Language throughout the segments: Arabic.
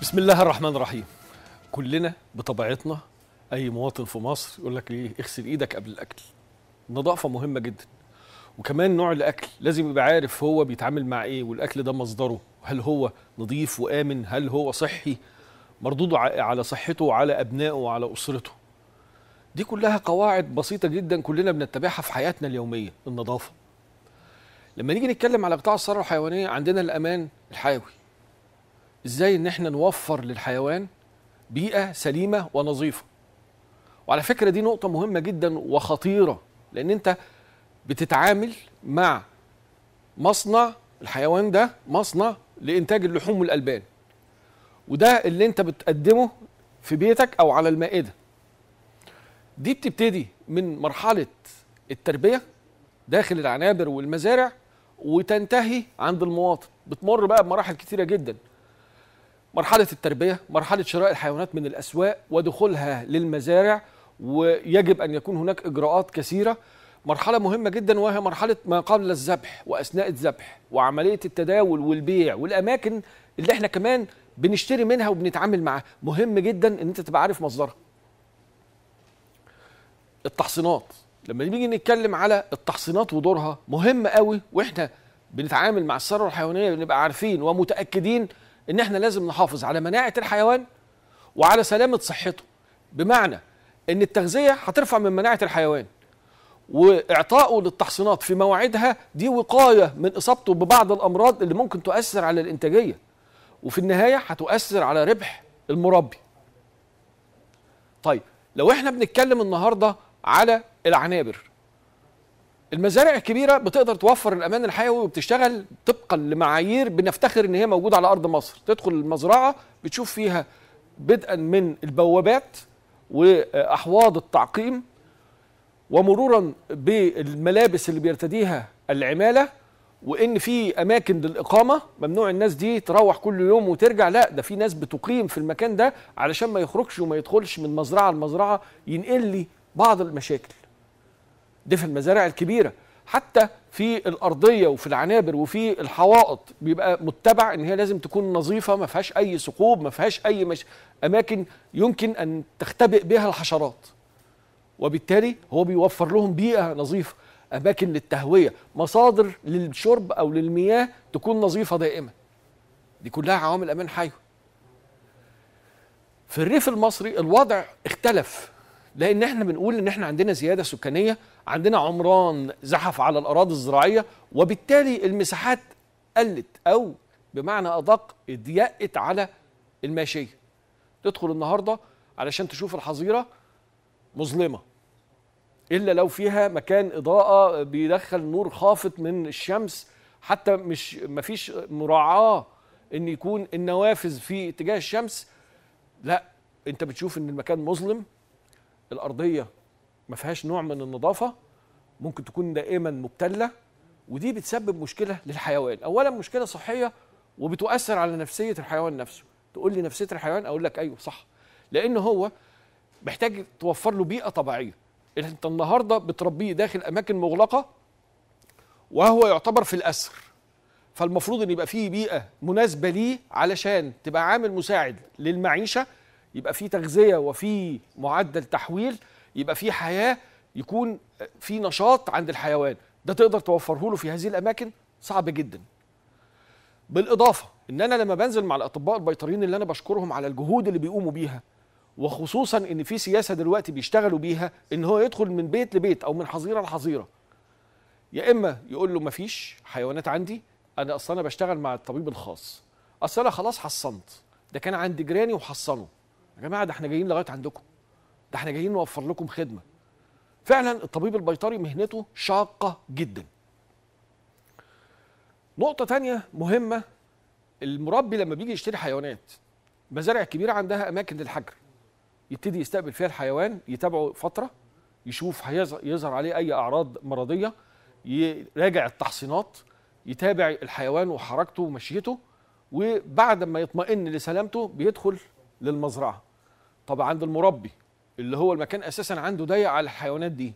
بسم الله الرحمن الرحيم كلنا بطبيعتنا اي مواطن في مصر يقول لك ايه اغسل ايدك قبل الاكل النظافه مهمه جدا وكمان نوع الاكل لازم يبقى عارف هو بيتعامل مع ايه والاكل ده مصدره هل هو نظيف وامن هل هو صحي مردوده على صحته وعلى ابنائه وعلى اسرته دي كلها قواعد بسيطه جدا كلنا بنتبعها في حياتنا اليوميه النظافه لما نيجي نتكلم على قطاع الثروه الحيوانيه عندنا الامان الحيوي ازاي ان احنا نوفر للحيوان بيئه سليمه ونظيفه وعلى فكره دي نقطه مهمه جدا وخطيره لان انت بتتعامل مع مصنع الحيوان ده مصنع لانتاج اللحوم والالبان وده اللي انت بتقدمه في بيتك او على المائده دي بتبتدي من مرحله التربيه داخل العنابر والمزارع وتنتهي عند المواطن بتمر بقى بمراحل كتيره جدا مرحلة التربية مرحلة شراء الحيوانات من الأسواق ودخولها للمزارع ويجب أن يكون هناك إجراءات كثيرة مرحلة مهمة جدا وهي مرحلة ما قبل الذبح وأثناء الذبح وعملية التداول والبيع والأماكن اللي احنا كمان بنشتري منها وبنتعامل معاها مهم جدا ان انت تبقى عارف مصدرها التحصينات لما نيجي نتكلم على التحصينات ودورها مهم قوي واحنا بنتعامل مع الثروه الحيوانيه بنبقى عارفين ومتاكدين ان احنا لازم نحافظ على مناعه الحيوان وعلى سلامه صحته بمعنى ان التغذيه هترفع من مناعه الحيوان واعطائه للتحصينات في مواعيدها دي وقايه من اصابته ببعض الامراض اللي ممكن تؤثر على الانتاجيه وفي النهايه هتؤثر على ربح المربي طيب لو احنا بنتكلم النهارده على العنابر المزارع الكبيره بتقدر توفر الامان الحيوي وبتشتغل طبقا لمعايير بنفتخر ان هي موجوده على ارض مصر تدخل المزرعه بتشوف فيها بدءا من البوابات واحواض التعقيم ومرورا بالملابس اللي بيرتديها العماله وان في اماكن للاقامه ممنوع الناس دي تروح كل يوم وترجع لا ده في ناس بتقيم في المكان ده علشان ما يخرجش وما يدخلش من مزرعه لمزرعه ينقل لي بعض المشاكل دي في المزارع الكبيره حتى في الارضيه وفي العنابر وفي الحوائط بيبقى متبع ان هي لازم تكون نظيفه ما فيهاش اي ثقوب ما فيهاش اي مش... اماكن يمكن ان تختبئ بها الحشرات وبالتالي هو بيوفر لهم بيئه نظيفه اماكن للتهويه مصادر للشرب او للمياه تكون نظيفه دائما دي كلها عوامل امان حيوي في الريف المصري الوضع اختلف لان احنا بنقول ان احنا عندنا زياده سكانيه عندنا عمران زحف على الاراضي الزراعيه وبالتالي المساحات قلت او بمعنى ادق اضيقت على الماشيه تدخل النهارده علشان تشوف الحظيره مظلمه الا لو فيها مكان اضاءه بيدخل نور خافت من الشمس حتى مش مفيش مراعاه ان يكون النوافذ في اتجاه الشمس لا انت بتشوف ان المكان مظلم الارضيه ما فيهاش نوع من النظافه ممكن تكون دائما مبتله ودي بتسبب مشكله للحيوان اولا مشكله صحيه وبتؤثر على نفسيه الحيوان نفسه تقول لي نفسيه الحيوان اقول لك ايوه صح لان هو محتاج توفر له بيئه طبيعيه انت النهارده بتربيه داخل اماكن مغلقه وهو يعتبر في الاسر فالمفروض ان يبقى فيه بيئه مناسبه ليه علشان تبقى عامل مساعد للمعيشه يبقى في تغذيه وفي معدل تحويل يبقى في حياه يكون في نشاط عند الحيوان ده تقدر توفره له في هذه الاماكن صعب جدا بالاضافه ان انا لما بنزل مع الاطباء البيطريين اللي انا بشكرهم على الجهود اللي بيقوموا بيها وخصوصا ان في سياسه دلوقتي بيشتغلوا بيها ان هو يدخل من بيت لبيت او من حظيره لحظيره يا اما يقول له مفيش حيوانات عندي انا اصل انا بشتغل مع الطبيب الخاص اصل انا خلاص حصنت ده كان عند جيراني وحصنه يا جماعه ده احنا جايين لغايه عندكم ده احنا جايين نوفر لكم خدمه فعلا الطبيب البيطري مهنته شاقه جدا نقطه تانية مهمه المربي لما بيجي يشتري حيوانات مزارع كبيره عندها اماكن للحجر يبتدي يستقبل فيها الحيوان يتابعه فتره يشوف يظهر عليه اي اعراض مرضيه يراجع التحصينات يتابع الحيوان وحركته ومشيته وبعد ما يطمئن لسلامته بيدخل للمزرعه طب عند المربي اللي هو المكان اساسا عنده ضيق على الحيوانات دي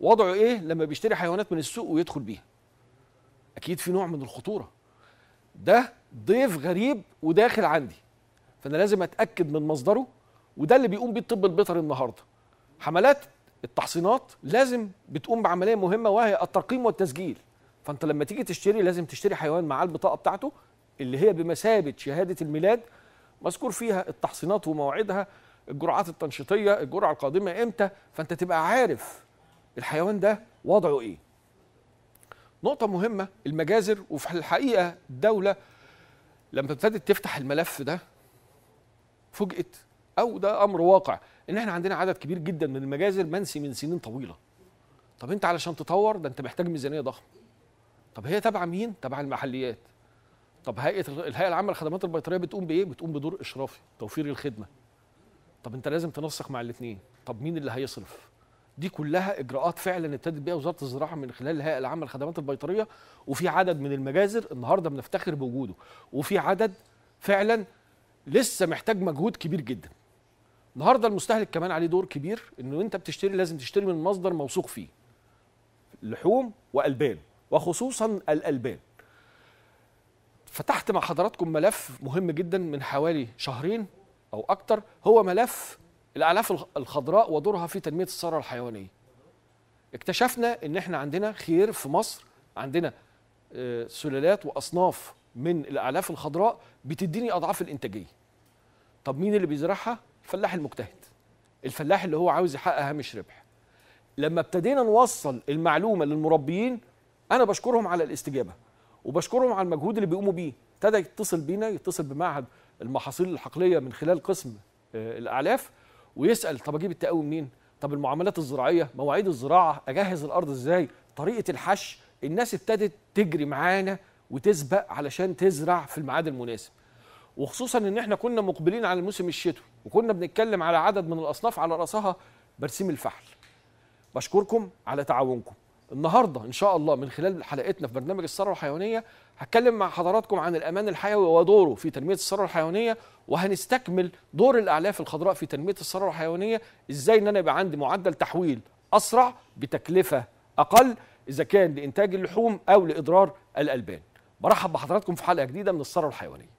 وضعه ايه لما بيشتري حيوانات من السوق ويدخل بيها اكيد في نوع من الخطوره ده ضيف غريب وداخل عندي فانا لازم اتاكد من مصدره وده اللي بيقوم بيه الطب البيطري النهارده حملات التحصينات لازم بتقوم بعمليه مهمه وهي الترقيم والتسجيل فانت لما تيجي تشتري لازم تشتري حيوان مع البطاقه بتاعته اللي هي بمثابه شهاده الميلاد مذكور فيها التحصينات ومواعيدها الجرعات التنشيطيه الجرعه القادمه امتى فانت تبقى عارف الحيوان ده وضعه ايه نقطه مهمه المجازر وفي الحقيقه الدوله لما ابتدت تفتح الملف ده فوجئت او ده امر واقع ان احنا عندنا عدد كبير جدا من المجازر منسي من سنين طويله طب انت علشان تطور ده انت محتاج ميزانيه ضخمه طب هي تبع مين تبع المحليات طب هيئه الهيئه العامه للخدمات البيطريه بتقوم بايه بتقوم بدور اشرافي توفير الخدمه طب انت لازم تنسق مع الاثنين طب مين اللي هيصرف دي كلها اجراءات فعلا ابتدت بيها وزاره الزراعه من خلال الهيئه العامه للخدمات البيطريه وفي عدد من المجازر النهارده بنفتخر بوجوده وفي عدد فعلا لسه محتاج مجهود كبير جدا النهارده المستهلك كمان عليه دور كبير انه انت بتشتري لازم تشتري من مصدر موثوق فيه لحوم والبان وخصوصا الالبان فتحت مع حضراتكم ملف مهم جدا من حوالي شهرين او اكتر هو ملف الاعلاف الخضراء ودورها في تنميه الثروه الحيوانيه اكتشفنا ان احنا عندنا خير في مصر عندنا آه، سلالات واصناف من الاعلاف الخضراء بتديني اضعاف الانتاجيه طب مين اللي بيزرعها الفلاح المجتهد الفلاح اللي هو عاوز يحقق هامش ربح لما ابتدينا نوصل المعلومه للمربيين انا بشكرهم على الاستجابه وبشكرهم على المجهود اللي بيقوموا بيه ابتدى يتصل بينا يتصل بمعهد المحاصيل الحقليه من خلال قسم آه، الاعلاف ويسال طب اجيب التقاوي منين؟ طب المعاملات الزراعيه، مواعيد الزراعه، اجهز الارض ازاي؟ طريقه الحش، الناس ابتدت تجري معانا وتسبق علشان تزرع في الميعاد المناسب. وخصوصا ان احنا كنا مقبلين على الموسم الشتوي وكنا بنتكلم على عدد من الاصناف على راسها برسيم الفحل. بشكركم على تعاونكم. النهارده ان شاء الله من خلال حلقتنا في برنامج الثروه الحيوانيه هتكلم مع حضراتكم عن الامان الحيوي ودوره في تنميه الثروه الحيوانيه وهنستكمل دور الاعلاف الخضراء في تنميه الثروه الحيوانيه ازاي ان انا يبقى عندي معدل تحويل اسرع بتكلفه اقل اذا كان لانتاج اللحوم او لاضرار الالبان برحب بحضراتكم في حلقه جديده من الثروه الحيوانيه